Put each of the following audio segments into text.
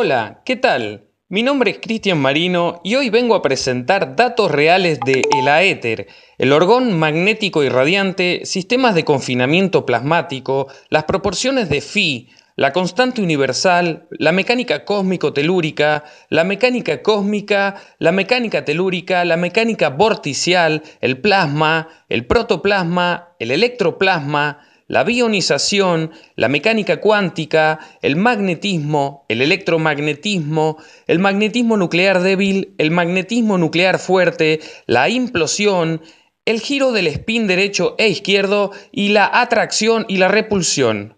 Hola, ¿qué tal? Mi nombre es Cristian Marino y hoy vengo a presentar datos reales de el aéter, el orgón magnético irradiante, sistemas de confinamiento plasmático, las proporciones de phi, la constante universal, la mecánica cósmico-telúrica, la mecánica cósmica, la mecánica telúrica, la mecánica vorticial, el plasma, el protoplasma, el electroplasma, la bionización, la mecánica cuántica, el magnetismo, el electromagnetismo, el magnetismo nuclear débil, el magnetismo nuclear fuerte, la implosión, el giro del spin derecho e izquierdo y la atracción y la repulsión.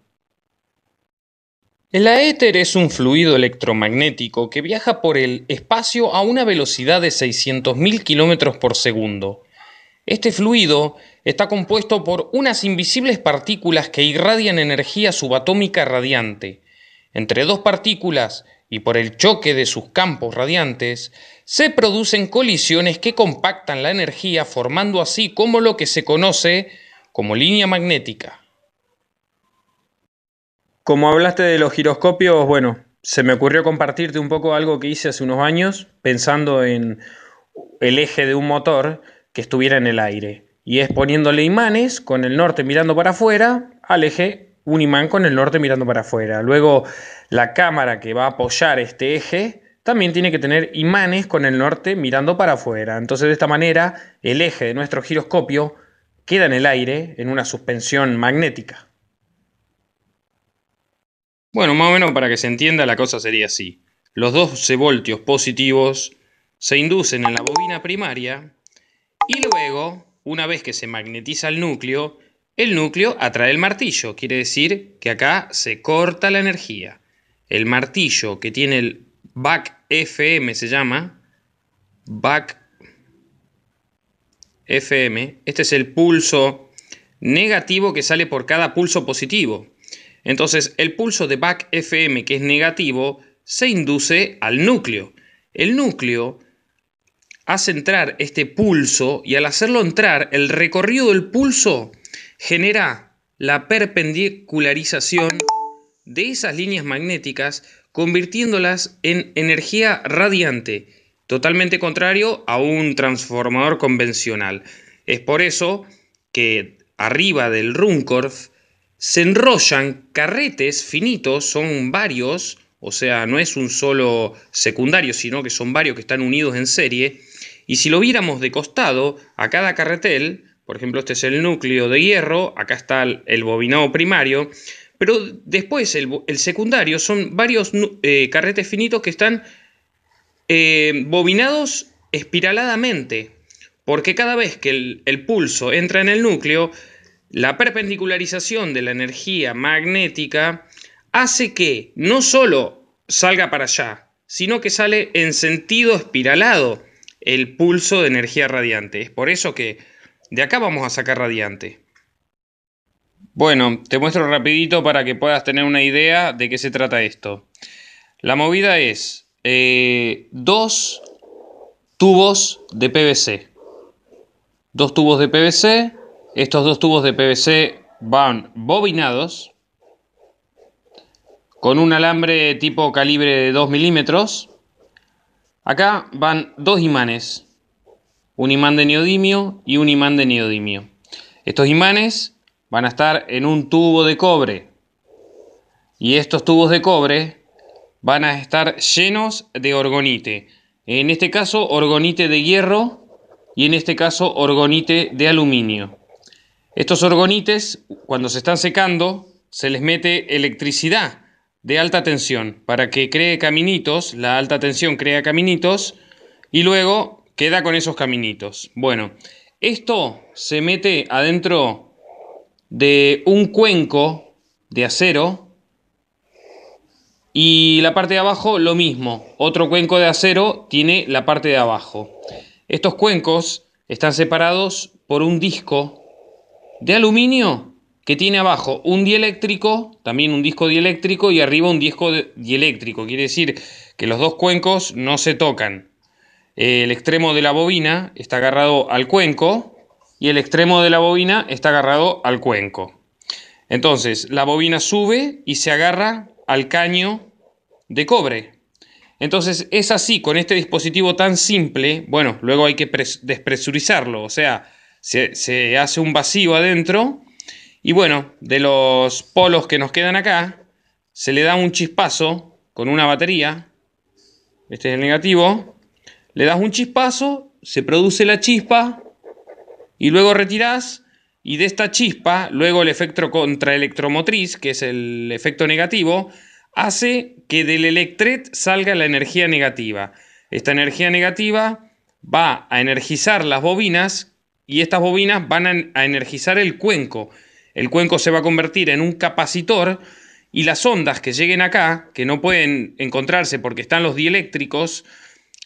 El éter es un fluido electromagnético que viaja por el espacio a una velocidad de 600.000 km por segundo. Este fluido está compuesto por unas invisibles partículas que irradian energía subatómica radiante. Entre dos partículas y por el choque de sus campos radiantes, se producen colisiones que compactan la energía formando así como lo que se conoce como línea magnética. Como hablaste de los giroscopios, bueno, se me ocurrió compartirte un poco algo que hice hace unos años pensando en el eje de un motor que estuviera en el aire. Y es poniéndole imanes con el norte mirando para afuera al eje, un imán con el norte mirando para afuera. Luego la cámara que va a apoyar este eje también tiene que tener imanes con el norte mirando para afuera. Entonces de esta manera el eje de nuestro giroscopio queda en el aire en una suspensión magnética. Bueno, más o menos para que se entienda la cosa sería así. Los 12 voltios positivos se inducen en la bobina primaria y luego, una vez que se magnetiza el núcleo, el núcleo atrae el martillo, quiere decir que acá se corta la energía. El martillo que tiene el back FM se llama back FM. Este es el pulso negativo que sale por cada pulso positivo. Entonces, el pulso de back FM que es negativo se induce al núcleo. El núcleo hace entrar este pulso y al hacerlo entrar, el recorrido del pulso genera la perpendicularización de esas líneas magnéticas, convirtiéndolas en energía radiante, totalmente contrario a un transformador convencional. Es por eso que arriba del Runcorf se enrollan carretes finitos, son varios, o sea, no es un solo secundario, sino que son varios que están unidos en serie, y si lo viéramos de costado a cada carretel, por ejemplo, este es el núcleo de hierro, acá está el bobinado primario, pero después el, secundario son varios eh, carretes finitos que están eh, bobinados espiraladamente, porque cada vez que el, el pulso entra en el núcleo, la perpendicularización de la energía magnética hace que no solo salga para allá, sino que sale en sentido espiralado el pulso de energía radiante. Es por eso que de acá vamos a sacar radiante. Bueno, te muestro rapidito para que puedas tener una idea de qué se trata esto. La movida es eh, dos tubos de PVC. Dos tubos de PVC. Estos dos tubos de PVC van bobinados con un alambre tipo calibre de 2 milímetros Acá van dos imanes, un imán de neodimio y un imán de neodimio. Estos imanes van a estar en un tubo de cobre y estos tubos de cobre van a estar llenos de orgonite. En este caso, orgonite de hierro y en este caso, orgonite de aluminio. Estos orgonites, cuando se están secando, se les mete electricidad de alta tensión para que cree caminitos, la alta tensión crea caminitos y luego queda con esos caminitos. Bueno, esto se mete adentro de un cuenco de acero y la parte de abajo lo mismo, otro cuenco de acero tiene la parte de abajo. Estos cuencos están separados por un disco de aluminio que tiene abajo un dieléctrico, también un disco dieléctrico y arriba un disco dieléctrico. Quiere decir que los dos cuencos no se tocan. Eh, el extremo de la bobina está agarrado al cuenco y el extremo de la bobina está agarrado al cuenco. Entonces, la bobina sube y se agarra al caño de cobre. Entonces, es así, con este dispositivo tan simple, bueno, luego hay que despresurizarlo, o sea, se, se hace un vacío adentro y bueno, de los polos que nos quedan acá, se le da un chispazo con una batería. Este es el negativo. Le das un chispazo, se produce la chispa y luego retirás. Y de esta chispa, luego el efecto contraelectromotriz, que es el efecto negativo, hace que del electret salga la energía negativa. Esta energía negativa va a energizar las bobinas y estas bobinas van a energizar el cuenco el cuenco se va a convertir en un capacitor y las ondas que lleguen acá, que no pueden encontrarse porque están los dieléctricos,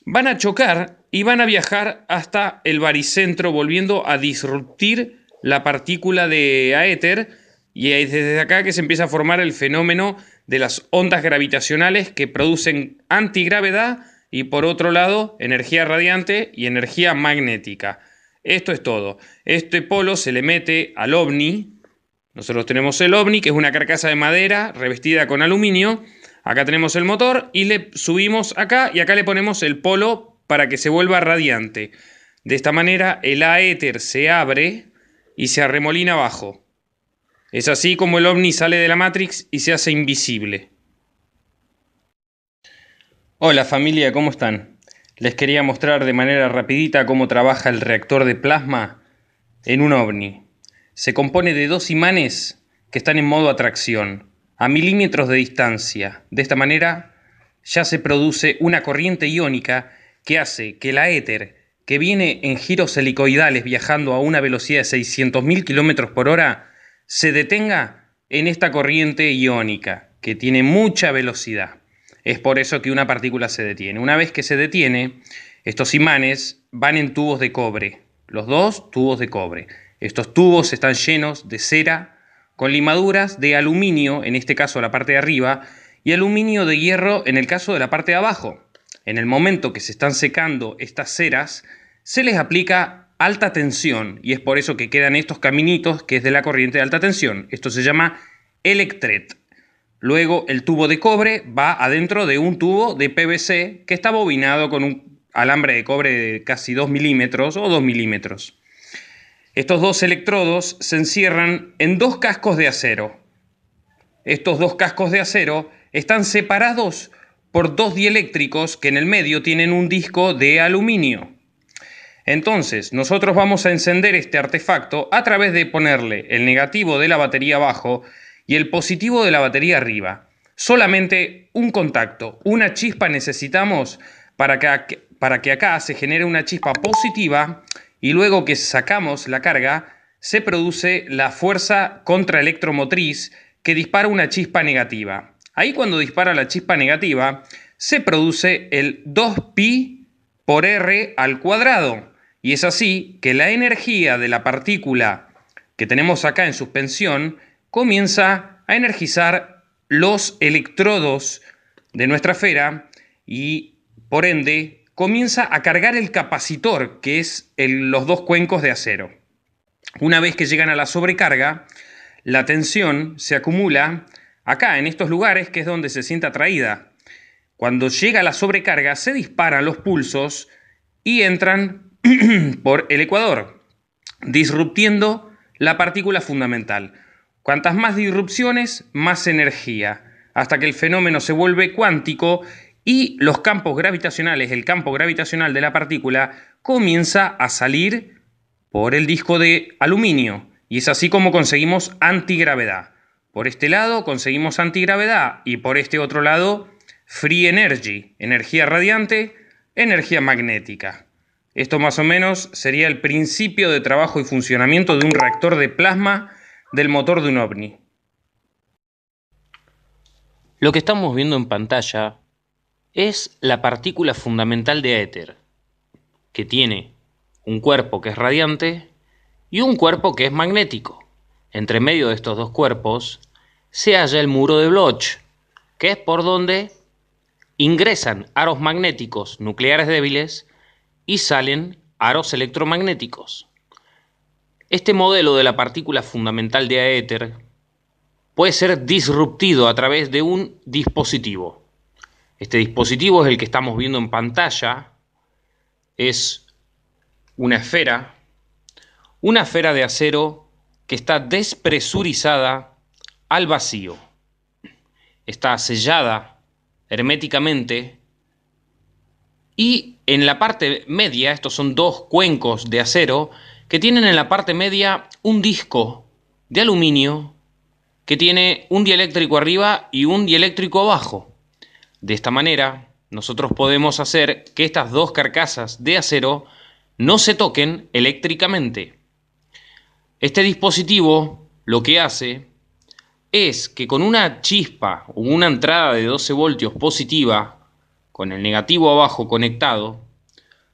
van a chocar y van a viajar hasta el baricentro volviendo a disruptir la partícula de aéter y es desde acá que se empieza a formar el fenómeno de las ondas gravitacionales que producen antigravedad y por otro lado energía radiante y energía magnética. Esto es todo. Este polo se le mete al ovni, nosotros tenemos el ovni, que es una carcasa de madera revestida con aluminio. Acá tenemos el motor y le subimos acá y acá le ponemos el polo para que se vuelva radiante. De esta manera el aéter se abre y se arremolina abajo. Es así como el ovni sale de la Matrix y se hace invisible. Hola familia, ¿cómo están? Les quería mostrar de manera rapidita cómo trabaja el reactor de plasma en un ovni. Se compone de dos imanes que están en modo atracción, a milímetros de distancia. De esta manera ya se produce una corriente iónica que hace que la éter, que viene en giros helicoidales viajando a una velocidad de 600.000 km por hora, se detenga en esta corriente iónica, que tiene mucha velocidad. Es por eso que una partícula se detiene. Una vez que se detiene, estos imanes van en tubos de cobre, los dos tubos de cobre. Estos tubos están llenos de cera con limaduras de aluminio, en este caso la parte de arriba, y aluminio de hierro en el caso de la parte de abajo. En el momento que se están secando estas ceras, se les aplica alta tensión y es por eso que quedan estos caminitos que es de la corriente de alta tensión. Esto se llama electret. Luego el tubo de cobre va adentro de un tubo de PVC que está bobinado con un alambre de cobre de casi 2 milímetros o 2 milímetros. Estos dos electrodos se encierran en dos cascos de acero. Estos dos cascos de acero están separados por dos dieléctricos que en el medio tienen un disco de aluminio. Entonces, nosotros vamos a encender este artefacto a través de ponerle el negativo de la batería abajo y el positivo de la batería arriba. Solamente un contacto, una chispa necesitamos para que, para que acá se genere una chispa positiva y luego que sacamos la carga, se produce la fuerza contraelectromotriz que dispara una chispa negativa. Ahí cuando dispara la chispa negativa, se produce el 2pi por r al cuadrado. Y es así que la energía de la partícula que tenemos acá en suspensión comienza a energizar los electrodos de nuestra esfera y por ende comienza a cargar el capacitor, que es en los dos cuencos de acero. Una vez que llegan a la sobrecarga, la tensión se acumula acá, en estos lugares, que es donde se siente atraída. Cuando llega la sobrecarga, se disparan los pulsos y entran por el ecuador, disruptiendo la partícula fundamental. Cuantas más disrupciones, más energía, hasta que el fenómeno se vuelve cuántico y los campos gravitacionales, el campo gravitacional de la partícula, comienza a salir por el disco de aluminio. Y es así como conseguimos antigravedad. Por este lado conseguimos antigravedad y por este otro lado free energy, energía radiante, energía magnética. Esto más o menos sería el principio de trabajo y funcionamiento de un reactor de plasma del motor de un ovni. Lo que estamos viendo en pantalla es la partícula fundamental de éter, que tiene un cuerpo que es radiante y un cuerpo que es magnético. Entre medio de estos dos cuerpos se halla el muro de Bloch, que es por donde ingresan aros magnéticos nucleares débiles y salen aros electromagnéticos. Este modelo de la partícula fundamental de éter puede ser disruptido a través de un dispositivo. Este dispositivo es el que estamos viendo en pantalla, es una esfera, una esfera de acero que está despresurizada al vacío. Está sellada herméticamente y en la parte media, estos son dos cuencos de acero, que tienen en la parte media un disco de aluminio que tiene un dieléctrico arriba y un dieléctrico abajo. De esta manera, nosotros podemos hacer que estas dos carcasas de acero no se toquen eléctricamente. Este dispositivo lo que hace es que con una chispa o una entrada de 12 voltios positiva, con el negativo abajo conectado,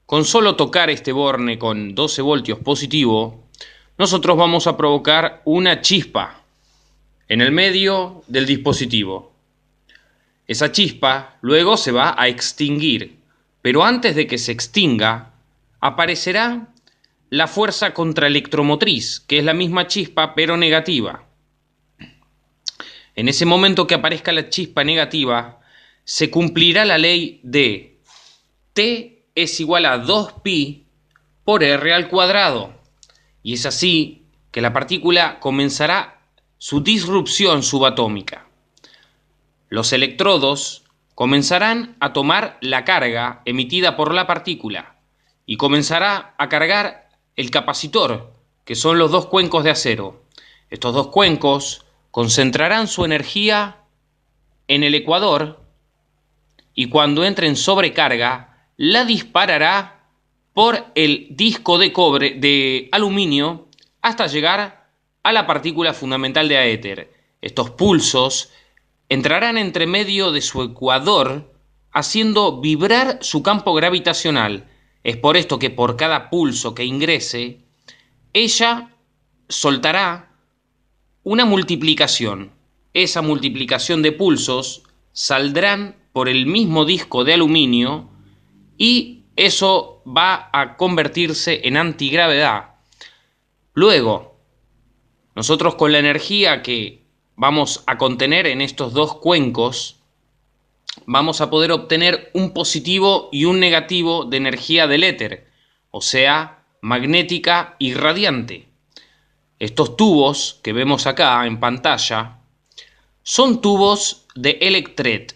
con solo tocar este borne con 12 voltios positivo, nosotros vamos a provocar una chispa en el medio del dispositivo. Esa chispa luego se va a extinguir, pero antes de que se extinga, aparecerá la fuerza contraelectromotriz, que es la misma chispa pero negativa. En ese momento que aparezca la chispa negativa, se cumplirá la ley de T es igual a 2pi por R al cuadrado. Y es así que la partícula comenzará su disrupción subatómica. Los electrodos comenzarán a tomar la carga emitida por la partícula y comenzará a cargar el capacitor, que son los dos cuencos de acero. Estos dos cuencos concentrarán su energía en el ecuador y cuando entre en sobrecarga la disparará por el disco de cobre de aluminio hasta llegar a la partícula fundamental de aéter. Estos pulsos entrarán entre medio de su ecuador haciendo vibrar su campo gravitacional. Es por esto que por cada pulso que ingrese, ella soltará una multiplicación. Esa multiplicación de pulsos saldrán por el mismo disco de aluminio y eso va a convertirse en antigravedad. Luego, nosotros con la energía que vamos a contener en estos dos cuencos, vamos a poder obtener un positivo y un negativo de energía del éter, o sea, magnética y radiante. Estos tubos que vemos acá en pantalla son tubos de electret.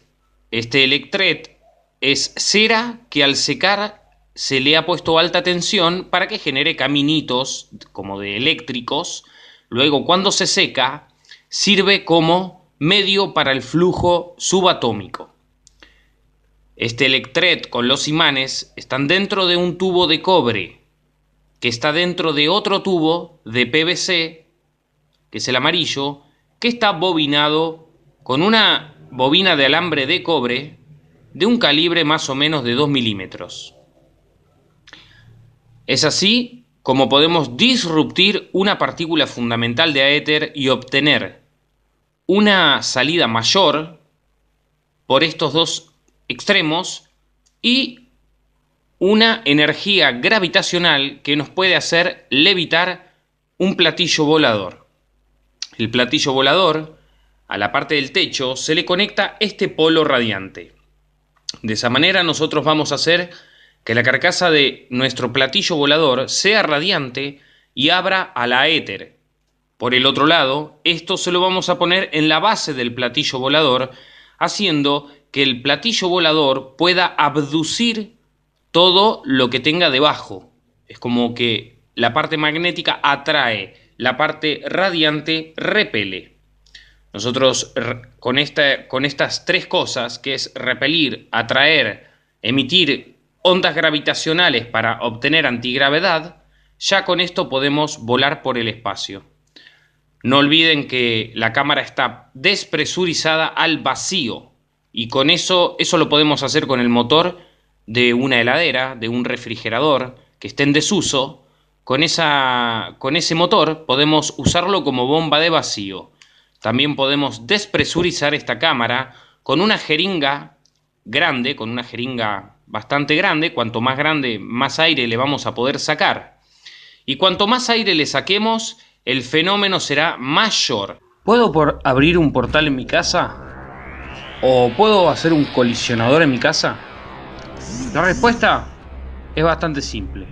Este electret es cera que al secar se le ha puesto alta tensión para que genere caminitos como de eléctricos. Luego cuando se seca sirve como medio para el flujo subatómico. Este electret con los imanes están dentro de un tubo de cobre que está dentro de otro tubo de PVC, que es el amarillo, que está bobinado con una bobina de alambre de cobre de un calibre más o menos de 2 milímetros. Es así como podemos disruptir una partícula fundamental de éter y obtener una salida mayor por estos dos extremos y una energía gravitacional que nos puede hacer levitar un platillo volador. El platillo volador, a la parte del techo, se le conecta este polo radiante. De esa manera nosotros vamos a hacer que la carcasa de nuestro platillo volador sea radiante y abra a la éter, por el otro lado, esto se lo vamos a poner en la base del platillo volador, haciendo que el platillo volador pueda abducir todo lo que tenga debajo. Es como que la parte magnética atrae, la parte radiante repele. Nosotros con, con estas tres cosas, que es repelir, atraer, emitir ondas gravitacionales para obtener antigravedad, ya con esto podemos volar por el espacio. No olviden que la cámara está despresurizada al vacío y con eso, eso lo podemos hacer con el motor de una heladera, de un refrigerador que esté en desuso. Con, esa, con ese motor podemos usarlo como bomba de vacío. También podemos despresurizar esta cámara con una jeringa grande, con una jeringa bastante grande. Cuanto más grande, más aire le vamos a poder sacar. Y cuanto más aire le saquemos, el fenómeno será mayor. ¿Puedo abrir un portal en mi casa? ¿O puedo hacer un colisionador en mi casa? La respuesta es bastante simple.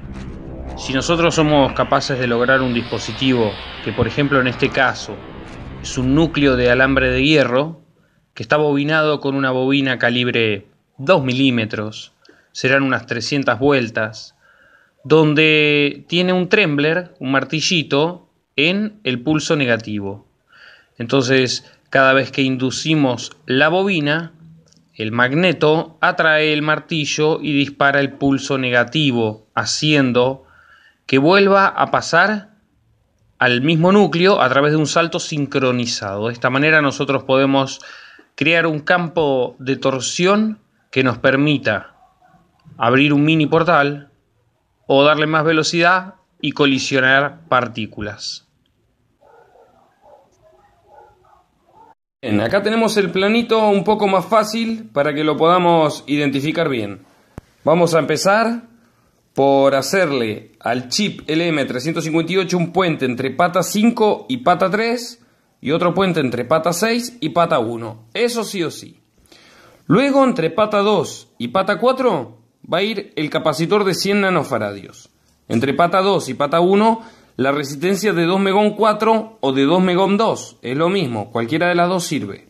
Si nosotros somos capaces de lograr un dispositivo que, por ejemplo, en este caso, es un núcleo de alambre de hierro que está bobinado con una bobina calibre 2 milímetros, serán unas 300 vueltas, donde tiene un trembler, un martillito, en el pulso negativo. Entonces, cada vez que inducimos la bobina, el magneto atrae el martillo y dispara el pulso negativo, haciendo que vuelva a pasar al mismo núcleo a través de un salto sincronizado. De esta manera nosotros podemos crear un campo de torsión que nos permita abrir un mini portal o darle más velocidad y colisionar partículas. Bien, acá tenemos el planito un poco más fácil para que lo podamos identificar bien. Vamos a empezar por hacerle al chip LM358 un puente entre pata 5 y pata 3 y otro puente entre pata 6 y pata 1. Eso sí o sí. Luego entre pata 2 y pata 4 va a ir el capacitor de 100 nanofaradios. Entre pata 2 y pata 1, la resistencia de 2 m 4 o de 2 m 2, es lo mismo, cualquiera de las dos sirve.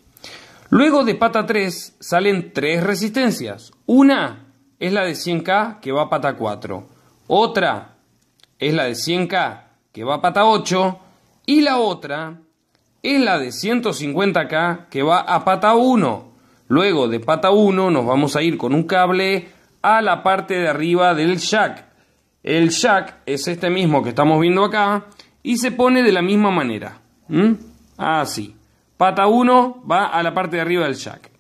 Luego de pata 3 salen tres resistencias. Una es la de 100K que va a pata 4. Otra es la de 100K que va a pata 8. Y la otra es la de 150K que va a pata 1. Luego de pata 1 nos vamos a ir con un cable a la parte de arriba del jack el jack es este mismo que estamos viendo acá y se pone de la misma manera. Así. Pata 1 va a la parte de arriba del jack.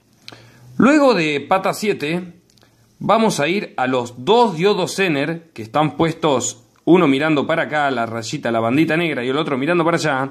Luego de pata 7 vamos a ir a los dos diodos Zener que están puestos uno mirando para acá, la rayita, la bandita negra y el otro mirando para allá.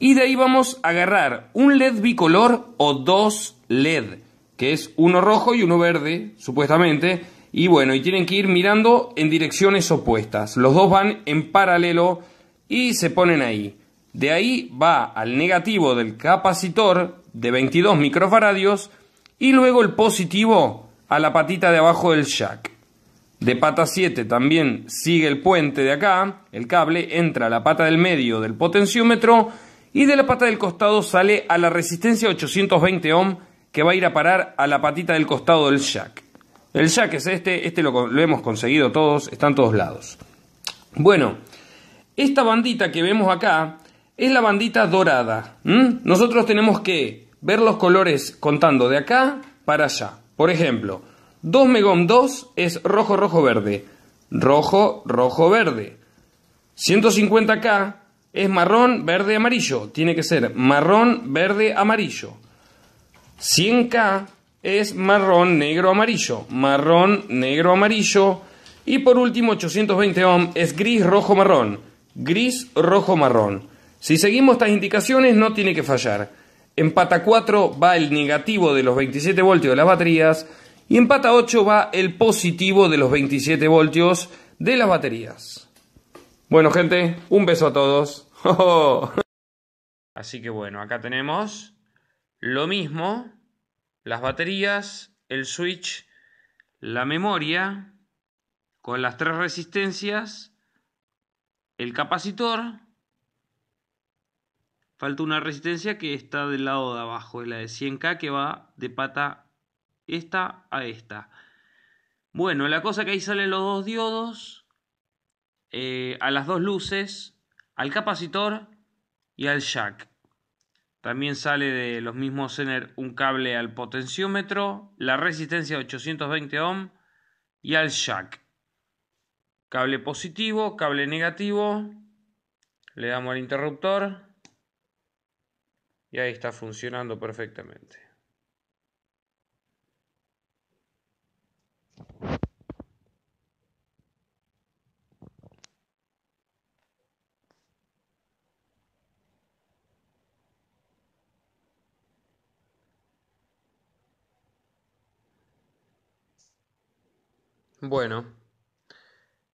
Y de ahí vamos a agarrar un LED bicolor o dos LED, que es uno rojo y uno verde, supuestamente, y bueno, y tienen que ir mirando en direcciones opuestas. Los dos van en paralelo y se ponen ahí. De ahí va al negativo del capacitor de 22 microfaradios y luego el positivo a la patita de abajo del jack. De pata 7 también sigue el puente de acá, el cable entra a la pata del medio del potenciómetro y de la pata del costado sale a la resistencia 820 ohm que va a ir a parar a la patita del costado del jack. El jack es este, este lo, hemos conseguido todos, está en todos lados. Bueno, esta bandita que vemos acá es la bandita dorada. Nosotros tenemos que ver los colores contando de acá para allá. Por ejemplo, 2 Megom 2 es rojo, rojo, verde. Rojo, rojo, verde. 150K es marrón, verde, amarillo. Tiene que ser marrón, verde, amarillo. 100K es marrón, negro, amarillo. Marrón, negro, amarillo. Y por último, 820 ohm es gris, rojo, marrón. Gris, rojo, marrón. Si seguimos estas indicaciones no tiene que fallar. En pata 4 va el negativo de los 27 voltios de las baterías y en pata 8 va el positivo de los 27 voltios de las baterías. Bueno gente, un beso a todos. Así que bueno, acá tenemos lo mismo las baterías, el switch, la memoria con las tres resistencias, el capacitor. Falta una resistencia que está del lado de abajo, la de 100K que va de pata esta a esta. Bueno, la cosa que ahí salen los dos diodos, eh, a las dos luces, al capacitor y al jack. También sale de los mismos Zener un cable al potenciómetro, la resistencia de 820 ohm y al jack. Cable positivo, cable negativo. Le damos al interruptor. Y ahí está funcionando perfectamente. Bueno,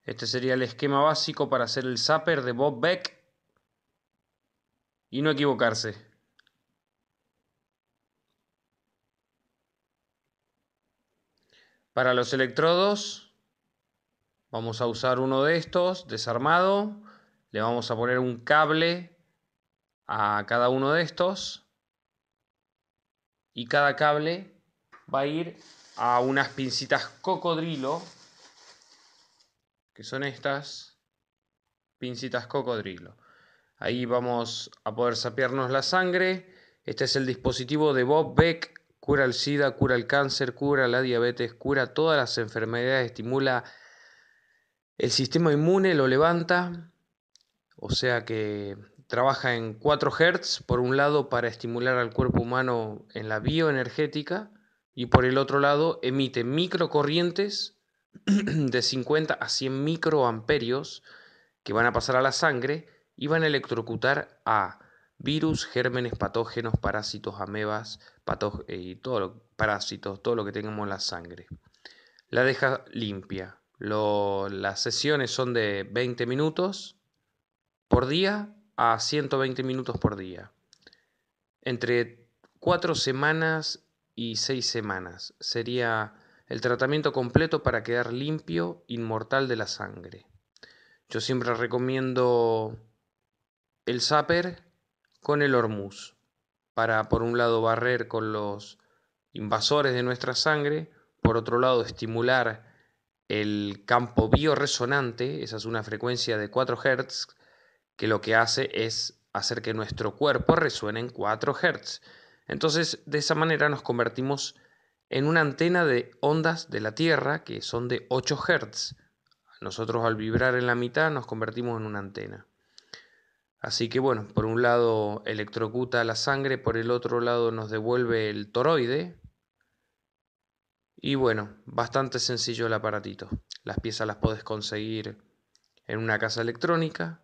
este sería el esquema básico para hacer el zapper de Bob Beck y no equivocarse. Para los electrodos vamos a usar uno de estos desarmado, le vamos a poner un cable a cada uno de estos y cada cable va a ir a unas pincitas cocodrilo que son estas pincitas cocodrilo. Ahí vamos a poder sapearnos la sangre. Este es el dispositivo de Bob Beck. Cura el SIDA, cura el cáncer, cura la diabetes, cura todas las enfermedades, estimula el sistema inmune, lo levanta. O sea que trabaja en 4 Hz, por un lado para estimular al cuerpo humano en la bioenergética y por el otro lado emite microcorrientes de 50 a 100 microamperios que van a pasar a la sangre y van a electrocutar a virus, gérmenes, patógenos, parásitos, amebas, pató eh, y todo parásitos, todo lo que tengamos en la sangre. La deja limpia. las sesiones son de 20 minutos por día a 120 minutos por día. Entre 4 semanas y 6 semanas. Sería el tratamiento completo para quedar limpio, inmortal de la sangre. Yo siempre recomiendo el Zapper con el Hormuz, para por un lado barrer con los invasores de nuestra sangre, por otro lado estimular el campo bioresonante, esa es una frecuencia de 4 Hz, que lo que hace es hacer que nuestro cuerpo resuene en 4 Hz. Entonces, de esa manera nos convertimos en una antena de ondas de la Tierra que son de 8 Hz. Nosotros al vibrar en la mitad nos convertimos en una antena. Así que bueno, por un lado electrocuta la sangre, por el otro lado nos devuelve el toroide. Y bueno, bastante sencillo el aparatito. Las piezas las podés conseguir en una casa electrónica.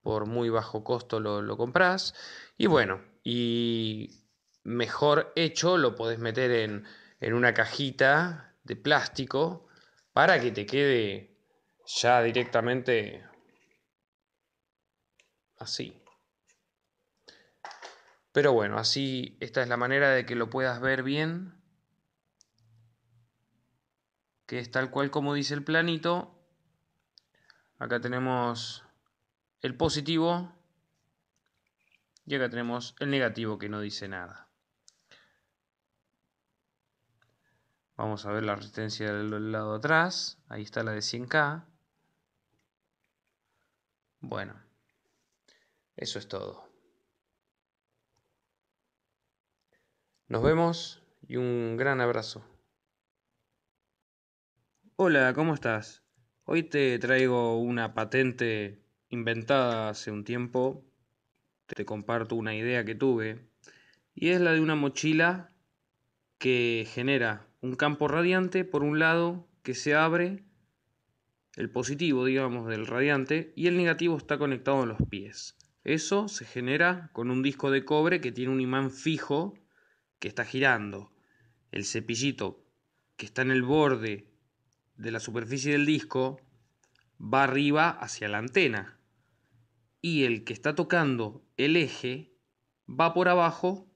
Por muy bajo costo lo, lo compras. Y bueno, y mejor hecho lo podés meter en, en una cajita de plástico para que te quede ya directamente así. Pero bueno, así esta es la manera de que lo puedas ver bien. Que es tal cual como dice el planito. Acá tenemos el positivo. Y acá tenemos el negativo que no dice nada. Vamos a ver la resistencia del lado atrás. Ahí está la de 100K. Bueno, eso es todo. Nos vemos y un gran abrazo. Hola, ¿cómo estás? Hoy te traigo una patente inventada hace un tiempo. Te comparto una idea que tuve. Y es la de una mochila que genera un campo radiante por un lado que se abre, el positivo, digamos, del radiante, y el negativo está conectado en los pies. Eso se genera con un disco de cobre que tiene un imán fijo que está girando. El cepillito que está en el borde de la superficie del disco va arriba hacia la antena. Y el que está tocando el eje va por abajo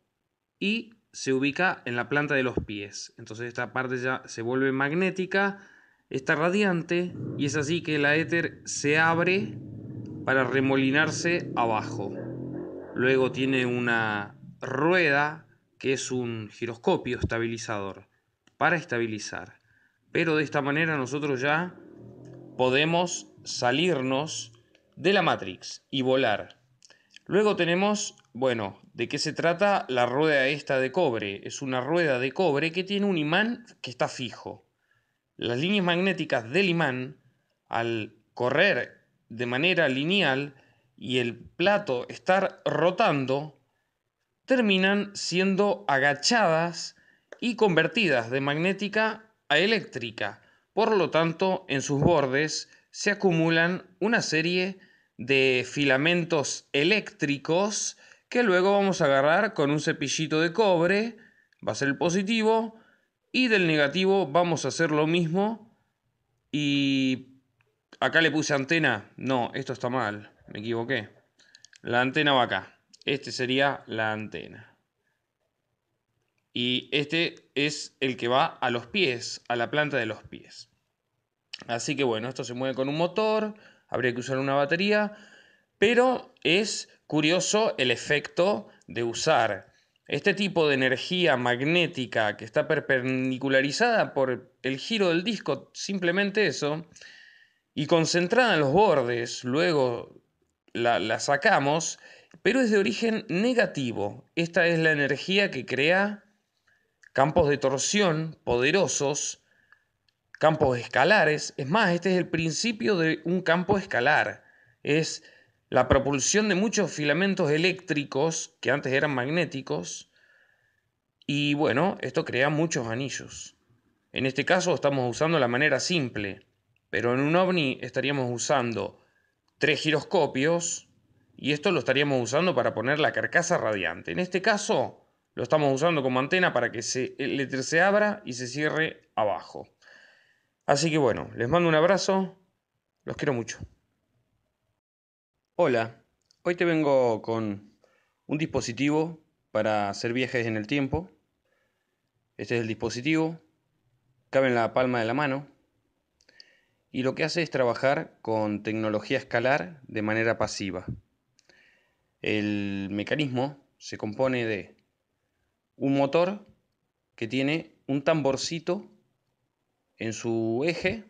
y se ubica en la planta de los pies. Entonces esta parte ya se vuelve magnética, está radiante y es así que la éter se abre para remolinarse abajo. Luego tiene una rueda que es un giroscopio estabilizador para estabilizar. Pero de esta manera nosotros ya podemos salirnos de la Matrix y volar. Luego tenemos bueno, ¿de qué se trata? La rueda esta de cobre. Es una rueda de cobre que tiene un imán que está fijo. Las líneas magnéticas del imán, al correr de manera lineal y el plato estar rotando, terminan siendo agachadas y convertidas de magnética a eléctrica. Por lo tanto, en sus bordes se acumulan una serie de filamentos eléctricos que luego vamos a agarrar con un cepillito de cobre, va a ser el positivo, y del negativo vamos a hacer lo mismo. Y acá le puse antena, no, esto está mal, me equivoqué. La antena va acá, este sería la antena. Y este es el que va a los pies, a la planta de los pies. Así que bueno, esto se mueve con un motor, habría que usar una batería, pero es Curioso el efecto de usar este tipo de energía magnética que está perpendicularizada por el giro del disco, simplemente eso, y concentrada en los bordes, luego la, sacamos, pero es de origen negativo. Esta es la energía que crea campos de torsión poderosos, campos escalares. Es más, este es el principio de un campo escalar. Es la propulsión de muchos filamentos eléctricos que antes eran magnéticos. Y bueno, esto crea muchos anillos. En este caso estamos usando la manera simple, pero en un ovni estaríamos usando tres giroscopios y esto lo estaríamos usando para poner la carcasa radiante. En este caso lo estamos usando como antena para que se, el se abra y se cierre abajo. Así que bueno, les mando un abrazo, los quiero mucho. Hola, hoy te vengo con un dispositivo para hacer viajes en el tiempo. Este es el dispositivo, cabe en la palma de la mano y lo que hace es trabajar con tecnología escalar de manera pasiva. El mecanismo se compone de un motor que tiene un tamborcito en su eje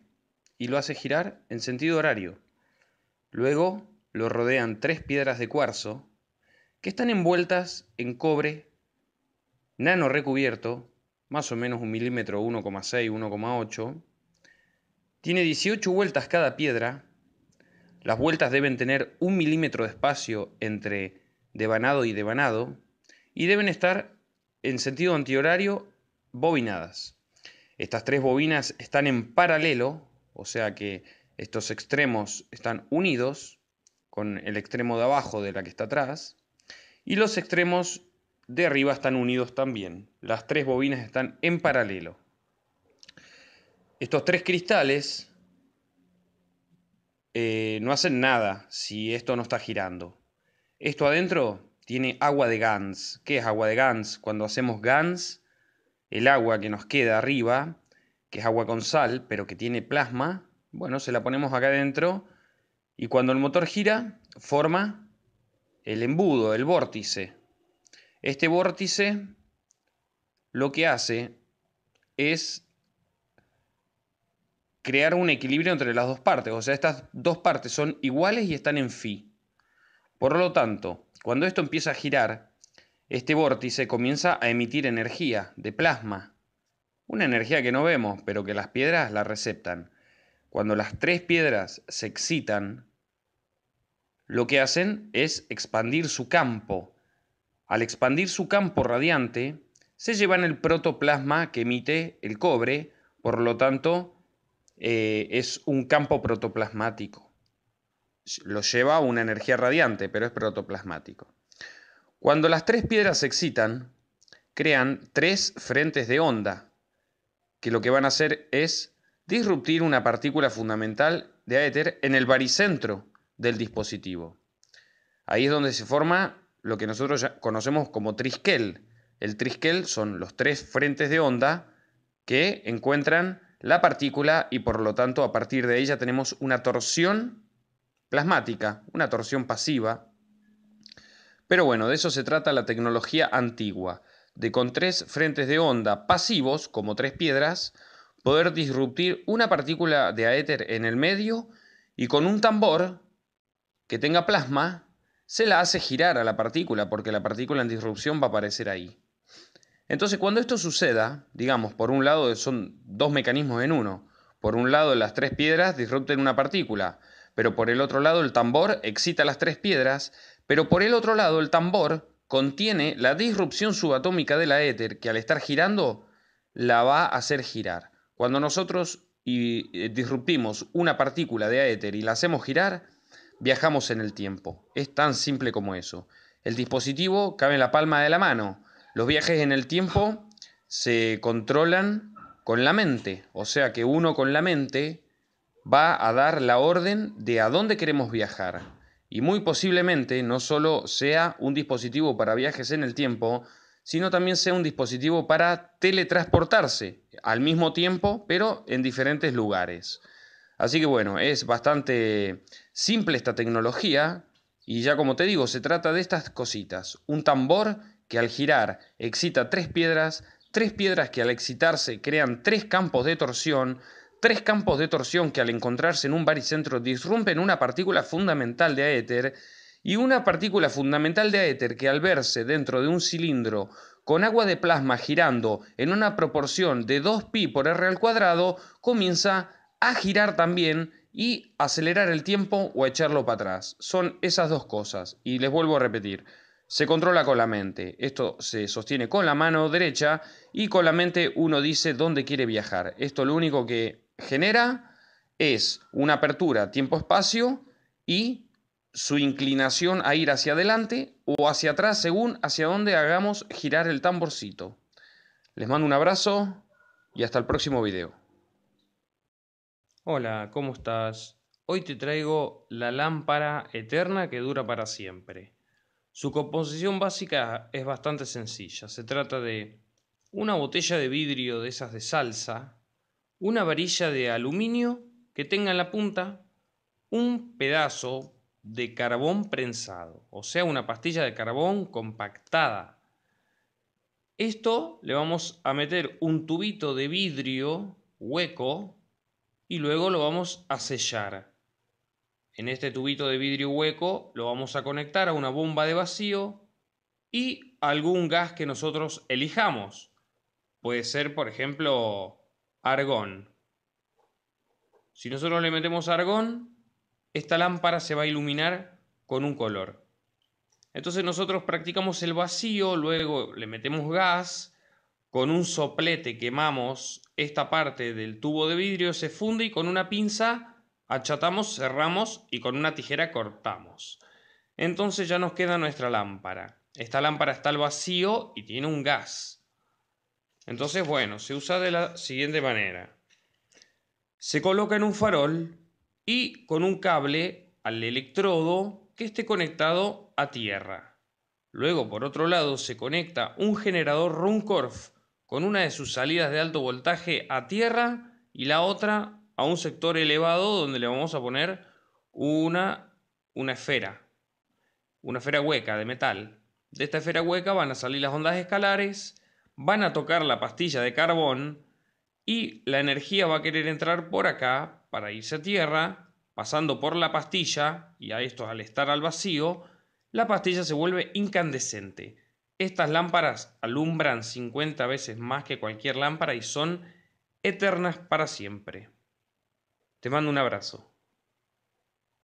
y lo hace girar en sentido horario. Luego lo rodean tres piedras de cuarzo que están envueltas en cobre nano recubierto, más o menos un milímetro 1,6, 1,8. Tiene 18 vueltas cada piedra. Las vueltas deben tener un milímetro de espacio entre devanado y devanado y deben estar en sentido antihorario bobinadas. Estas tres bobinas están en paralelo, o sea que estos extremos están unidos con el extremo de abajo de la que está atrás, y los extremos de arriba están unidos también. Las tres bobinas están en paralelo. Estos tres cristales eh, no hacen nada si esto no está girando. Esto adentro tiene agua de Gans. ¿Qué es agua de Gans? Cuando hacemos Gans, el agua que nos queda arriba, que es agua con sal, pero que tiene plasma, bueno, se la ponemos acá adentro y cuando el motor gira, forma el embudo, el vórtice. Este vórtice lo que hace es crear un equilibrio entre las dos partes. O sea, estas dos partes son iguales y están en phi. Por lo tanto, cuando esto empieza a girar, este vórtice comienza a emitir energía de plasma. Una energía que no vemos, pero que las piedras la receptan. Cuando las tres piedras se excitan, lo que hacen es expandir su campo. Al expandir su campo radiante, se llevan el protoplasma que emite el cobre, por lo tanto, eh, es un campo protoplasmático. Lo lleva una energía radiante, pero es protoplasmático. Cuando las tres piedras se excitan, crean tres frentes de onda, que lo que van a hacer es disruptir una partícula fundamental de éter en el baricentro del dispositivo. Ahí es donde se forma lo que nosotros ya conocemos como triskel. El triskel son los tres frentes de onda que encuentran la partícula y por lo tanto a partir de ella tenemos una torsión plasmática, una torsión pasiva. Pero bueno, de eso se trata la tecnología antigua, de con tres frentes de onda pasivos, como tres piedras, poder disruptir una partícula de aéter en el medio y con un tambor que tenga plasma, se la hace girar a la partícula, porque la partícula en disrupción va a aparecer ahí. Entonces, cuando esto suceda, digamos, por un lado son dos mecanismos en uno. Por un lado, las tres piedras disrupten una partícula, pero por el otro lado, el tambor excita las tres piedras, pero por el otro lado, el tambor contiene la disrupción subatómica de la éter, que al estar girando, la va a hacer girar. Cuando nosotros y eh, disruptimos una partícula de éter y la hacemos girar, viajamos en el tiempo. Es tan simple como eso. El dispositivo cabe en la palma de la mano. Los viajes en el tiempo se controlan con la mente, o sea que uno con la mente va a dar la orden de a dónde queremos viajar. Y muy posiblemente no solo sea un dispositivo para viajes en el tiempo, sino también sea un dispositivo para teletransportarse al mismo tiempo, pero en diferentes lugares. Así que bueno, es bastante simple esta tecnología y ya como te digo, se trata de estas cositas. Un tambor que al girar excita tres piedras, tres piedras que al excitarse crean tres campos de torsión, tres campos de torsión que al encontrarse en un baricentro disrumpen una partícula fundamental de éter y una partícula fundamental de éter que al verse dentro de un cilindro con agua de plasma girando en una proporción de 2pi por r al cuadrado, comienza a girar también y acelerar el tiempo o echarlo para atrás. Son esas dos cosas. Y les vuelvo a repetir, se controla con la mente. Esto se sostiene con la mano derecha y con la mente uno dice dónde quiere viajar. Esto lo único que genera es una apertura tiempo-espacio y su inclinación a ir hacia adelante o hacia atrás según hacia dónde hagamos girar el tamborcito. Les mando un abrazo y hasta el próximo video. Hola, ¿cómo estás? Hoy te traigo la lámpara eterna que dura para siempre. Su composición básica es bastante sencilla. Se trata de una botella de vidrio de esas de salsa, una varilla de aluminio que tenga en la punta un pedazo de carbón prensado, o sea, una pastilla de carbón compactada. Esto le vamos a meter un tubito de vidrio hueco y luego lo vamos a sellar. En este tubito de vidrio hueco lo vamos a conectar a una bomba de vacío y algún gas que nosotros elijamos. Puede ser, por ejemplo, argón. Si nosotros le metemos argón, esta lámpara se va a iluminar con un color. Entonces nosotros practicamos el vacío, luego le metemos gas, con un soplete quemamos esta parte del tubo de vidrio, se funde y con una pinza achatamos, cerramos y con una tijera cortamos. Entonces ya nos queda nuestra lámpara. Esta lámpara está al vacío y tiene un gas. Entonces, bueno, se usa de la siguiente manera. Se coloca en un farol y con un cable al electrodo que esté conectado a tierra. Luego, por otro lado, se conecta un generador Runcorf con una de sus salidas de alto voltaje a tierra y la otra a un sector elevado donde le vamos a poner una, una esfera, una esfera hueca de metal. De esta esfera hueca van a salir las ondas escalares, van a tocar la pastilla de carbón y la energía va a querer entrar por acá para irse a tierra, pasando por la pastilla, y a esto al estar al vacío, la pastilla se vuelve incandescente. Estas lámparas alumbran 50 veces más que cualquier lámpara y son eternas para siempre. Te mando un abrazo.